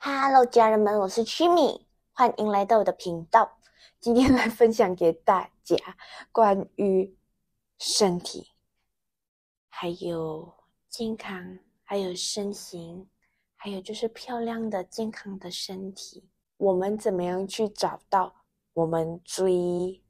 Hello，家人们，我是 Chimi，欢迎来到我的频道。今天来分享给大家关于身体，还有健康，还有身形，还有就是漂亮的、健康的身体。我们怎么样去找到我们最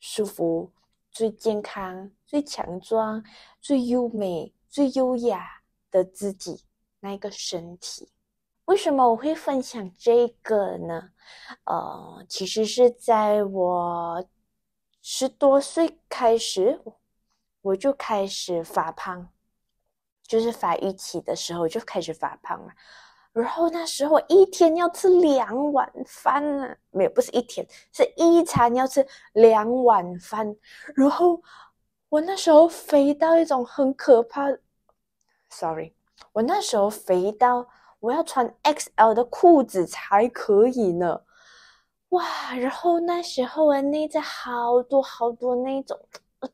舒服、最健康、最强壮、最优美、最优雅的自己？那个身体。为什么我会分享这个呢？呃，其实是在我十多岁开始，我就开始发胖，就是发育期的时候就开始发胖了。然后那时候一天要吃两碗饭呢，没有不是一天，是一餐要吃两碗饭。然后我那时候肥到一种很可怕，sorry，我那时候肥到。我要穿 XL 的裤子才可以呢，哇！然后那时候啊，内在好多好多那种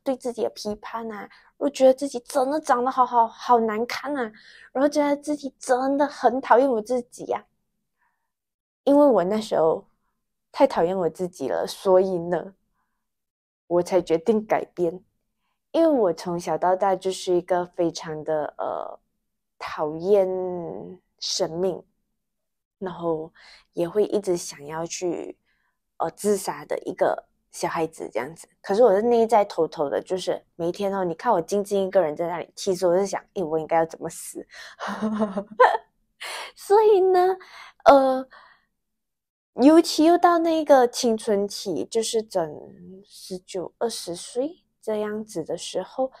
对自己的批判呐，我觉得自己真的长得好好好难看啊，然后觉得自己真的很讨厌我自己呀，因为我那时候太讨厌我自己了，所以呢，我才决定改变，因为我从小到大就是一个非常的呃讨厌。生命，然后也会一直想要去呃自杀的一个小孩子这样子。可是我的内在偷偷的，就是每天哦，你看我静静一个人在那里。其实我是想，哎，我应该要怎么死？所以呢，呃，尤其又到那个青春期，就是整十九二十岁这样子的时候。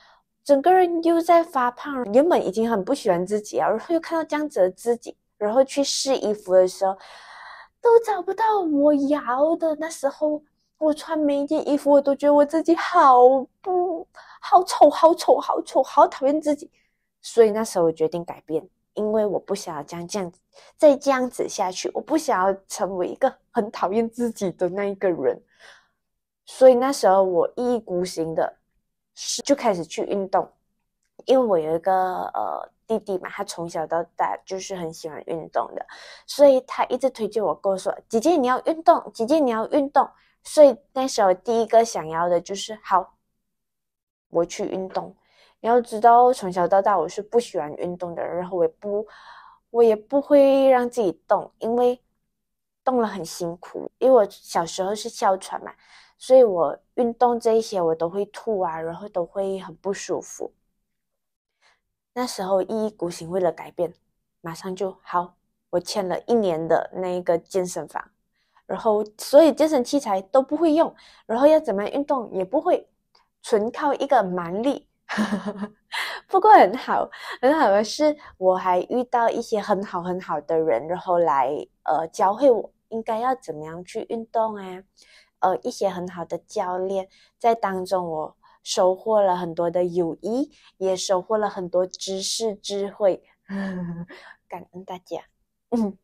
整个人又在发胖，原本已经很不喜欢自己啊，然后又看到这样子的自己，然后去试衣服的时候，都找不到我要的。那时候我穿每一件衣服，我都觉得我自己好不好丑，好丑，好丑，好讨厌自己。所以那时候我决定改变，因为我不想要这样子，再这样子下去，我不想要成为一个很讨厌自己的那一个人。所以那时候我一意孤行的。是就开始去运动，因为我有一个呃弟弟嘛，他从小到大就是很喜欢运动的，所以他一直推荐我跟我说：“姐姐你要运动，姐姐你要运动。”所以那时候第一个想要的就是好，我去运动。你要知道从小到大我是不喜欢运动的，然后我不我也不会让自己动，因为。动了很辛苦，因为我小时候是哮喘嘛，所以我运动这一些我都会吐啊，然后都会很不舒服。那时候一意孤行为了改变，马上就好。我签了一年的那个健身房，然后所以健身器材都不会用，然后要怎么样运动也不会，纯靠一个蛮力。不过很好很好的是我还遇到一些很好很好的人，然后来呃教会我。应该要怎么样去运动啊？呃，一些很好的教练在当中，我收获了很多的友谊，也收获了很多知识智慧，感恩大家。嗯，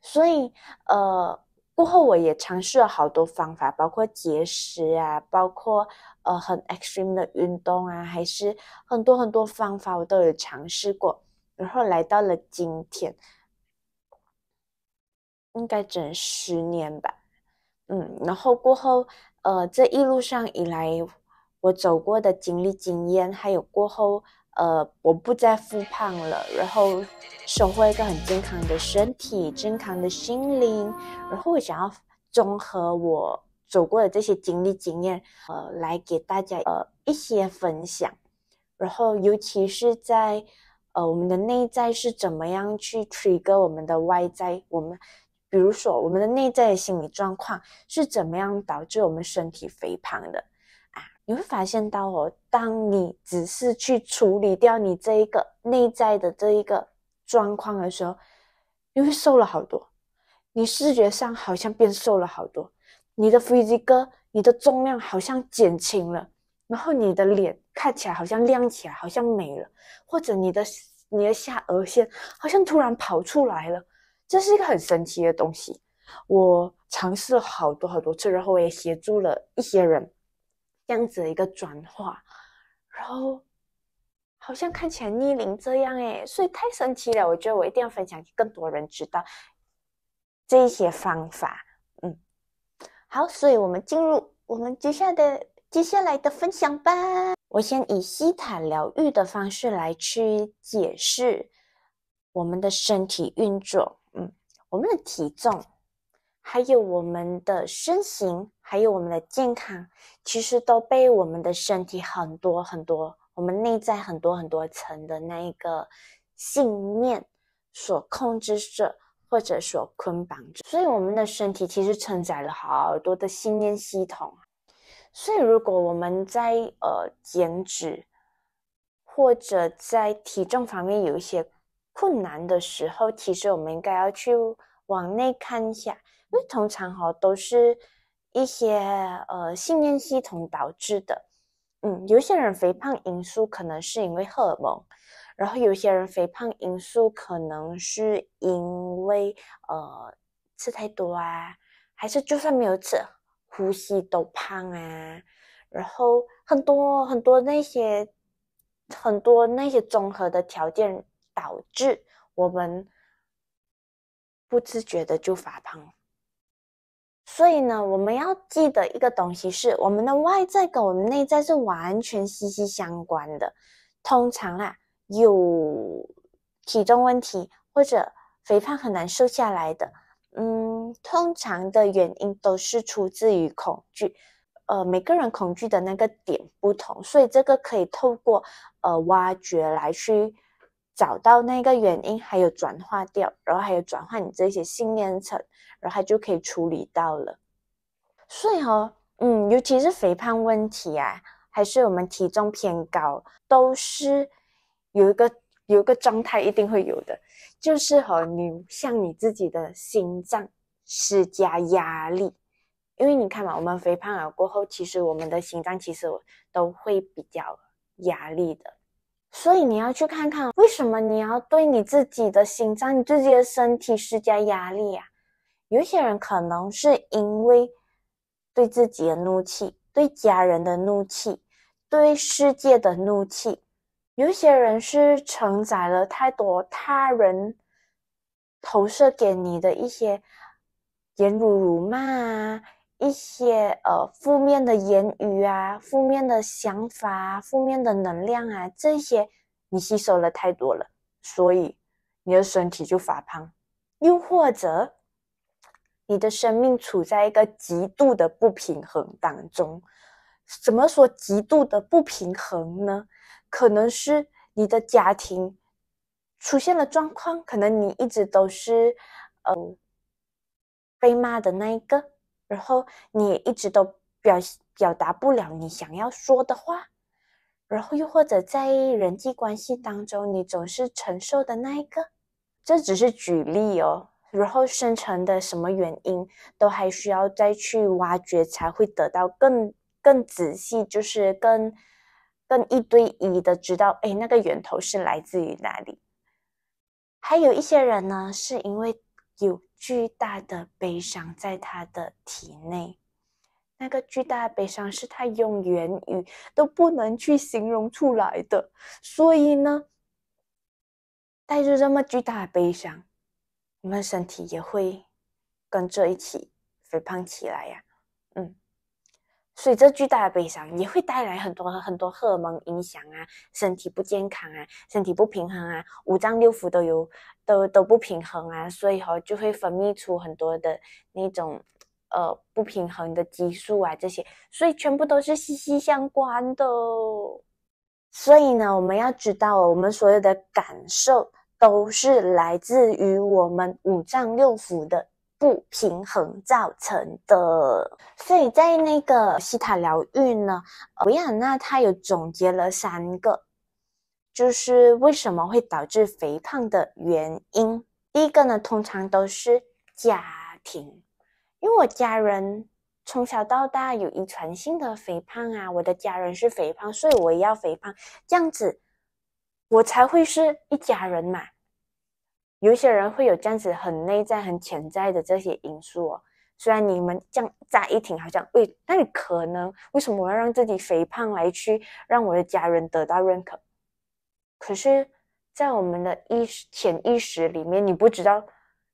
所以呃，过后我也尝试了好多方法，包括节食啊，包括呃很 extreme 的运动啊，还是很多很多方法我都有尝试过，然后来到了今天。应该整十年吧，嗯，然后过后，呃，这一路上以来，我走过的经历、经验，还有过后，呃，我不再复胖了，然后收获一个很健康的身体、健康的心灵，然后我想要综合我走过的这些经历、经验，呃，来给大家呃一些分享，然后尤其是在，呃，我们的内在是怎么样去驱歌我们的外在，我们。比如说，我们的内在的心理状况是怎么样导致我们身体肥胖的？啊，你会发现到哦，当你只是去处理掉你这一个内在的这一个状况的时候，你会瘦了好多，你视觉上好像变瘦了好多，你的飞机哥，你的重量好像减轻了，然后你的脸看起来好像亮起来，好像美了，或者你的你的下颚线好像突然跑出来了。这是一个很神奇的东西，我尝试好多好多次，然后我也协助了一些人这样子的一个转化，然后好像看起来逆龄这样诶，所以太神奇了，我觉得我一定要分享给更多人知道这一些方法。嗯，好，所以我们进入我们接下来接下来的分享吧。我先以西塔疗愈的方式来去解释我们的身体运作。我们的体重，还有我们的身形，还有我们的健康，其实都被我们的身体很多很多，我们内在很多很多层的那一个信念所控制着，或者所捆绑着。所以，我们的身体其实承载了好多的信念系统。所以，如果我们在呃减脂，或者在体重方面有一些。困难的时候，其实我们应该要去往内看一下，因为通常哈都是一些呃信念系统导致的。嗯，有些人肥胖因素可能是因为荷尔蒙，然后有些人肥胖因素可能是因为呃吃太多啊，还是就算没有吃，呼吸都胖啊，然后很多很多那些很多那些综合的条件。导致我们不自觉的就发胖，所以呢，我们要记得一个东西是：我们的外在跟我们内在是完全息息相关的。通常啊，有体重问题或者肥胖很难瘦下来的，嗯，通常的原因都是出自于恐惧。呃，每个人恐惧的那个点不同，所以这个可以透过呃挖掘来去。找到那个原因，还有转化掉，然后还有转换你这些信念层，然后就可以处理到了。所以哈，嗯，尤其是肥胖问题啊，还是我们体重偏高，都是有一个有一个状态一定会有的，就是和你向你自己的心脏施加压力，因为你看嘛，我们肥胖了过后，其实我们的心脏其实都会比较压力的。所以你要去看看，为什么你要对你自己的心脏、你自己的身体施加压力呀？有些人可能是因为对自己的怒气、对家人的怒气、对世界的怒气；有些人是承载了太多他人投射给你的一些言辱辱骂啊。一些呃负面的言语啊，负面的想法啊，负面的能量啊，这些你吸收了太多了，所以你的身体就发胖。又或者，你的生命处在一个极度的不平衡当中。怎么说极度的不平衡呢？可能是你的家庭出现了状况，可能你一直都是呃被骂的那一个。然后你也一直都表表达不了你想要说的话，然后又或者在人际关系当中，你总是承受的那一个，这只是举例哦。然后深层的什么原因，都还需要再去挖掘，才会得到更更仔细，就是更更一对一的知道，哎，那个源头是来自于哪里。还有一些人呢，是因为有。巨大的悲伤在他的体内，那个巨大的悲伤是他用言语都不能去形容出来的。所以呢，带着这么巨大的悲伤，我们身体也会跟着一起肥胖起来呀。所以，这巨大的悲伤也会带来很多很多荷尔蒙影响啊，身体不健康啊，身体不平衡啊，五脏六腑都有都都不平衡啊，所以哈就会分泌出很多的那种呃不平衡的激素啊，这些，所以全部都是息息相关的。所以呢，我们要知道，我们所有的感受都是来自于我们五脏六腑的。不平衡造成的，所以在那个西塔疗愈呢，维亚纳他有总结了三个，就是为什么会导致肥胖的原因。第一个呢，通常都是家庭，因为我家人从小到大有遗传性的肥胖啊，我的家人是肥胖，所以我也要肥胖，这样子我才会是一家人嘛。有一些人会有这样子很内在、很潜在的这些因素哦。虽然你们这样乍一听好像为，你可能为什么我要让自己肥胖来去让我的家人得到认可？可是，在我们的意识、潜意识里面，你不知道，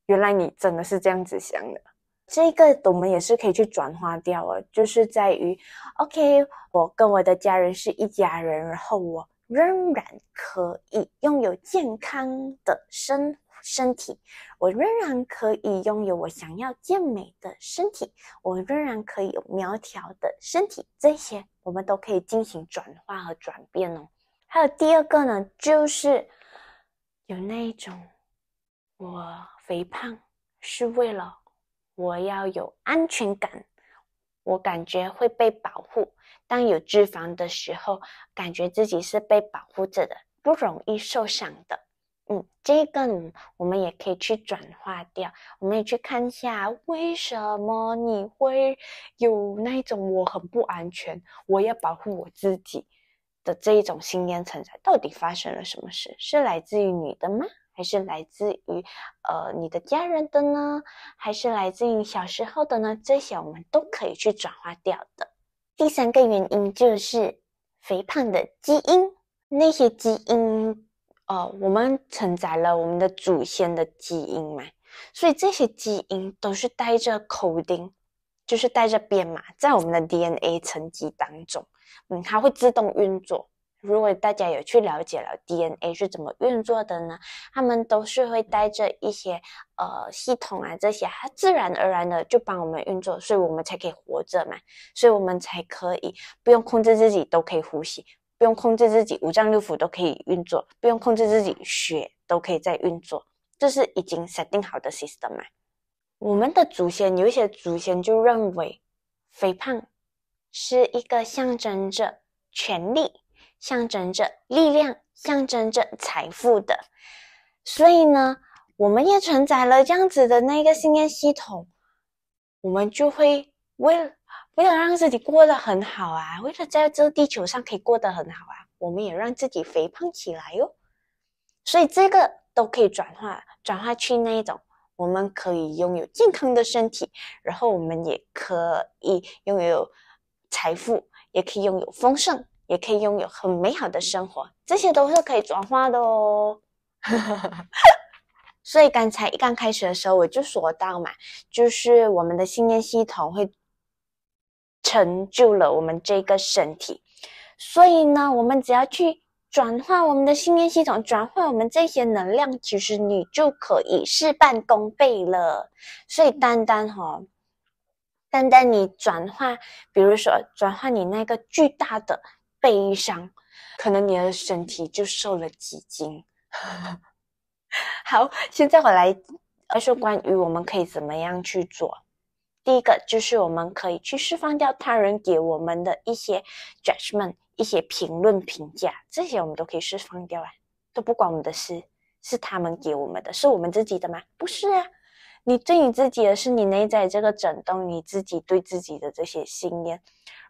原来你真的是这样子想的。这个我们也是可以去转化掉啊。就是在于，OK，我跟我的家人是一家人，然后我仍然可以拥有健康的生活。身体，我仍然可以拥有我想要健美的身体，我仍然可以有苗条的身体，这些我们都可以进行转化和转变哦。还有第二个呢，就是有那一种我肥胖是为了我要有安全感，我感觉会被保护，当有脂肪的时候，感觉自己是被保护着的，不容易受伤的。嗯，这个我们也可以去转化掉。我们也去看一下，为什么你会有那一种我很不安全，我要保护我自己的这一种信念存在？到底发生了什么事？是来自于你的吗？还是来自于呃你的家人的呢？还是来自于小时候的呢？这些我们都可以去转化掉的。第三个原因就是肥胖的基因，那些基因。哦，我们承载了我们的祖先的基因嘛，所以这些基因都是带着口令，就是带着编码，在我们的 DNA 层级当中，嗯，它会自动运作。如果大家有去了解了 DNA 是怎么运作的呢？它们都是会带着一些呃系统啊这些，它自然而然的就帮我们运作，所以我们才可以活着嘛，所以我们才可以不用控制自己都可以呼吸。不用控制自己，五脏六腑都可以运作；不用控制自己，血都可以在运作。这是已经设定好的 system。嘛？我们的祖先有一些祖先就认为，肥胖是一个象征着权力、象征着力量、象征着财富的。所以呢，我们也承载了这样子的那个信念系统，我们就会为。为了让自己过得很好啊，为了在这地球上可以过得很好啊，我们也让自己肥胖起来哟。所以这个都可以转化，转化去那一种，我们可以拥有健康的身体，然后我们也可以拥有财富，也可以拥有丰盛，也可以拥有很美好的生活，这些都是可以转化的哦。所以刚才一刚开始的时候我就说到嘛，就是我们的信念系统会。成就了我们这个身体，所以呢，我们只要去转化我们的信念系统，转化我们这些能量，其实你就可以事半功倍了。所以，单单哈，单单你转化，比如说转化你那个巨大的悲伤，可能你的身体就瘦了几斤。好，现在我来而说关于我们可以怎么样去做。第一个就是我们可以去释放掉他人给我们的一些 judgment、一些评论、评价，这些我们都可以释放掉啊，都不关我们的事，是他们给我们的是我们自己的吗？不是啊，你对你自己的是你内在这个震动，你自己对自己的这些信念。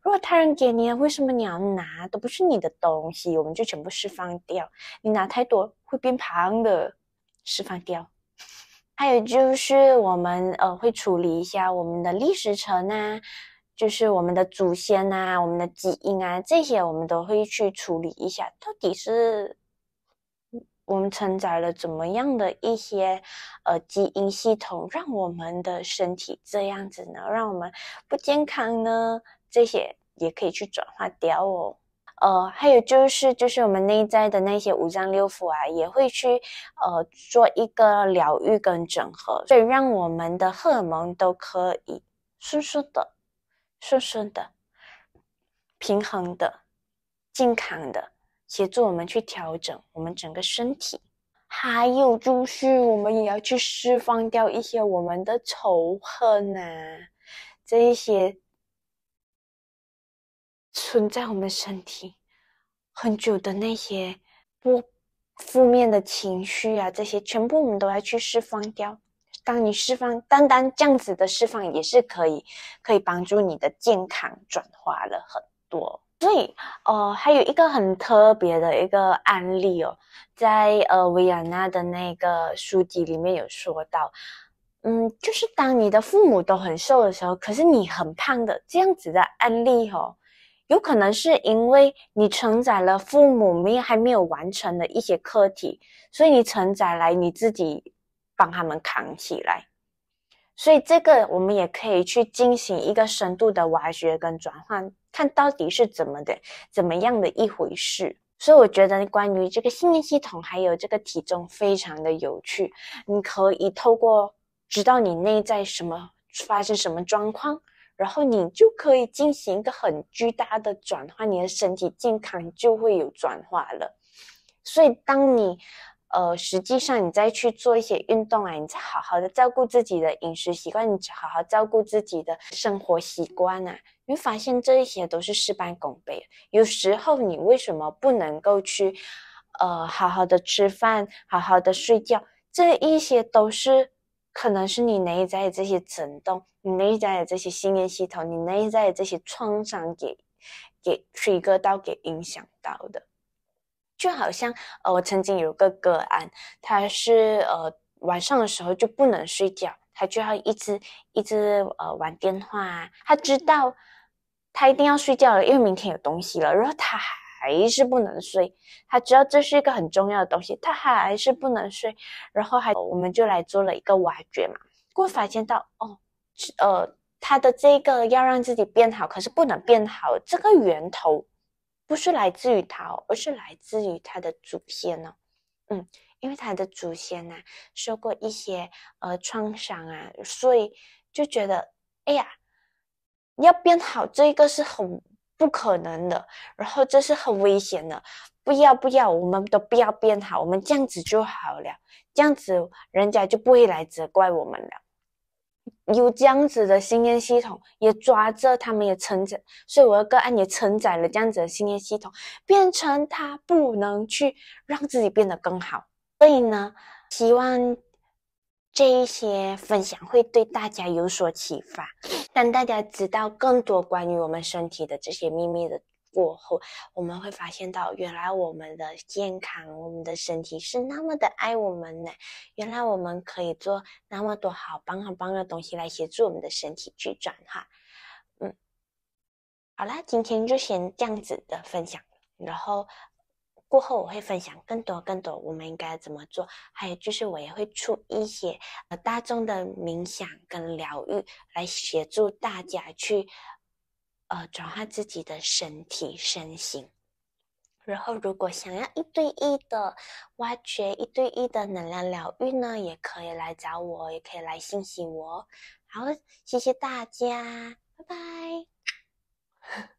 如果他人给你为什么你要拿？都不是你的东西，我们就全部释放掉。你拿太多会变胖的，释放掉。还有就是我们呃会处理一下我们的历史层啊，就是我们的祖先啊、我们的基因啊，这些我们都会去处理一下。到底是我们承载了怎么样的一些呃基因系统，让我们的身体这样子呢，让我们不健康呢？这些也可以去转化掉哦。呃，还有就是，就是我们内在的那些五脏六腑啊，也会去呃做一个疗愈跟整合，所以让我们的荷尔蒙都可以顺顺的、顺顺的、平衡的、健康的，协助我们去调整我们整个身体。还有就是，我们也要去释放掉一些我们的仇恨啊，这一些。存在我们身体很久的那些不负面的情绪啊，这些全部我们都要去释放掉。当你释放，单单这样子的释放也是可以可以帮助你的健康转化了很多。所以哦，还有一个很特别的一个案例哦，在呃维亚娜的那个书籍里面有说到，嗯，就是当你的父母都很瘦的时候，可是你很胖的这样子的案例哦。有可能是因为你承载了父母有还没有完成的一些课题，所以你承载来你自己帮他们扛起来。所以这个我们也可以去进行一个深度的挖掘跟转换，看到底是怎么的，怎么样的一回事。所以我觉得关于这个信念系统还有这个体重非常的有趣，你可以透过知道你内在什么发生什么状况。然后你就可以进行一个很巨大的转化，你的身体健康就会有转化了。所以当你，呃，实际上你再去做一些运动啊，你再好好的照顾自己的饮食习惯，你好好照顾自己的生活习惯啊，你会发现这一些都是事半功倍。有时候你为什么不能够去，呃，好好的吃饭，好好的睡觉，这一些都是。可能是你内在的这些震动，你内在的这些信念系统，你内在的这些创伤给给推到给影响到的。就好像呃，我曾经有个个案，他是呃晚上的时候就不能睡觉，他就要一直一直呃玩电话。他知道他一定要睡觉了，因为明天有东西了。然后他还。还是不能睡，他知道这是一个很重要的东西，他还是不能睡，然后还我们就来做了一个挖掘嘛，过发现到哦，呃，他的这个要让自己变好，可是不能变好，这个源头不是来自于他，而是来自于他的祖先哦，嗯，因为他的祖先呢受过一些呃创伤啊，所以就觉得哎呀，要变好这个是很。不可能的，然后这是很危险的，不要不要，我们都不要变好，我们这样子就好了，这样子人家就不会来责怪我们了。有这样子的心念系统，也抓着他们也承载，所以我的个案也承载了这样子的心念系统，变成他不能去让自己变得更好，所以呢，希望。这一些分享会对大家有所启发，让大家知道更多关于我们身体的这些秘密的过后，我们会发现到原来我们的健康，我们的身体是那么的爱我们呢。原来我们可以做那么多好棒好棒的东西来协助我们的身体去转化。嗯，好啦，今天就先这样子的分享，然后。过后我会分享更多更多我们应该怎么做，还有就是我也会出一些呃大众的冥想跟疗愈来协助大家去呃转化自己的身体身形。然后如果想要一对一的挖掘一对一的能量疗愈呢，也可以来找我，也可以来信息我。好，谢谢大家，拜拜。